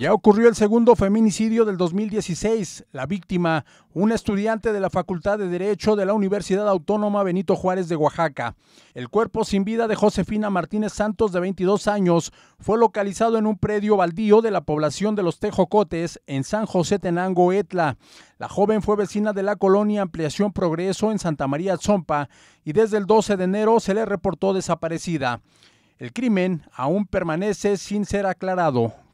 Ya ocurrió el segundo feminicidio del 2016. La víctima, una estudiante de la Facultad de Derecho de la Universidad Autónoma Benito Juárez de Oaxaca. El cuerpo sin vida de Josefina Martínez Santos, de 22 años, fue localizado en un predio baldío de la población de los Tejocotes, en San José Tenango, Etla. La joven fue vecina de la colonia Ampliación Progreso en Santa María Zompa y desde el 12 de enero se le reportó desaparecida. El crimen aún permanece sin ser aclarado